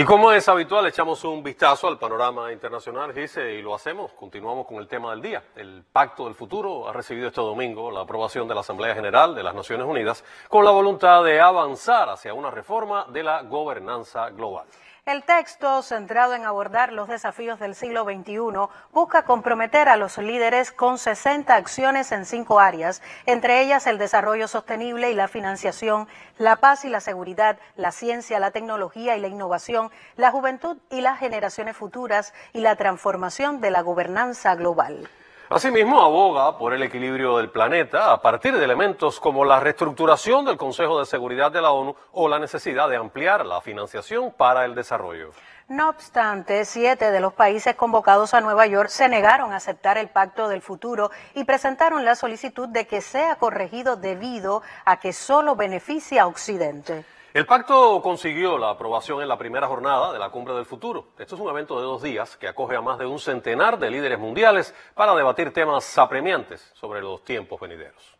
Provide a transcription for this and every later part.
Y como es habitual, echamos un vistazo al panorama internacional, dice, y lo hacemos. Continuamos con el tema del día. El Pacto del Futuro ha recibido este domingo la aprobación de la Asamblea General de las Naciones Unidas con la voluntad de avanzar hacia una reforma de la gobernanza global. El texto, centrado en abordar los desafíos del siglo XXI, busca comprometer a los líderes con 60 acciones en cinco áreas, entre ellas el desarrollo sostenible y la financiación, la paz y la seguridad, la ciencia, la tecnología y la innovación, la juventud y las generaciones futuras y la transformación de la gobernanza global. Asimismo, aboga por el equilibrio del planeta a partir de elementos como la reestructuración del Consejo de Seguridad de la ONU o la necesidad de ampliar la financiación para el desarrollo. No obstante, siete de los países convocados a Nueva York se negaron a aceptar el Pacto del Futuro y presentaron la solicitud de que sea corregido debido a que solo beneficia a Occidente. El pacto consiguió la aprobación en la primera jornada de la Cumbre del Futuro. Esto es un evento de dos días que acoge a más de un centenar de líderes mundiales para debatir temas apremiantes sobre los tiempos venideros.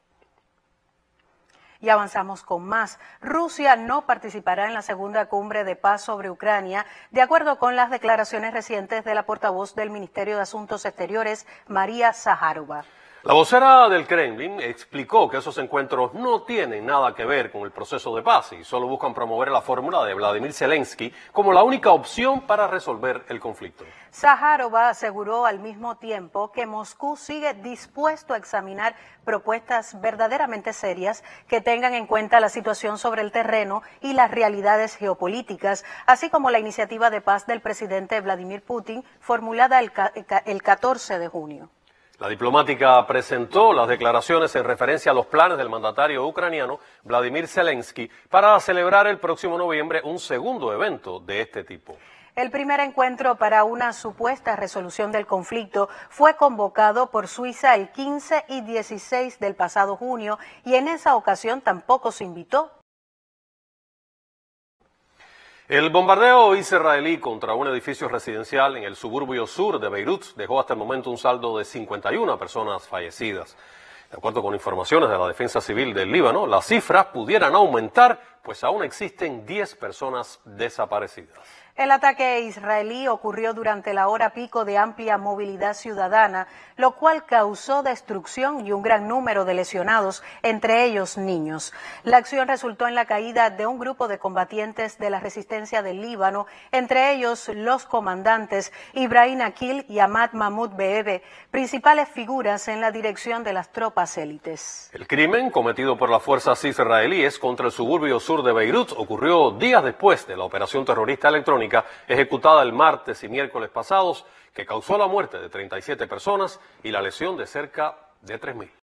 Y avanzamos con más. Rusia no participará en la segunda cumbre de paz sobre Ucrania, de acuerdo con las declaraciones recientes de la portavoz del Ministerio de Asuntos Exteriores, María Zaharova. La vocera del Kremlin explicó que esos encuentros no tienen nada que ver con el proceso de paz y solo buscan promover la fórmula de Vladimir Zelensky como la única opción para resolver el conflicto. Zaharova aseguró al mismo tiempo que Moscú sigue dispuesto a examinar propuestas verdaderamente serias que tengan en cuenta la situación sobre el terreno y las realidades geopolíticas, así como la iniciativa de paz del presidente Vladimir Putin formulada el, el 14 de junio. La diplomática presentó las declaraciones en referencia a los planes del mandatario ucraniano Vladimir Zelensky para celebrar el próximo noviembre un segundo evento de este tipo. El primer encuentro para una supuesta resolución del conflicto fue convocado por Suiza el 15 y 16 del pasado junio y en esa ocasión tampoco se invitó el bombardeo israelí contra un edificio residencial en el suburbio sur de Beirut dejó hasta el momento un saldo de 51 personas fallecidas. De acuerdo con informaciones de la Defensa Civil del Líbano, las cifras pudieran aumentar pues aún existen 10 personas desaparecidas. El ataque israelí ocurrió durante la hora pico de amplia movilidad ciudadana, lo cual causó destrucción y un gran número de lesionados, entre ellos niños. La acción resultó en la caída de un grupo de combatientes de la resistencia del Líbano, entre ellos los comandantes Ibrahim Akil y Ahmad Mahmoud Bebe, principales figuras en la dirección de las tropas élites. El crimen cometido por las fuerzas israelíes contra el suburbio sur de Beirut ocurrió días después de la operación terrorista electrónica ejecutada el martes y miércoles pasados, que causó la muerte de 37 personas y la lesión de cerca de 3.000.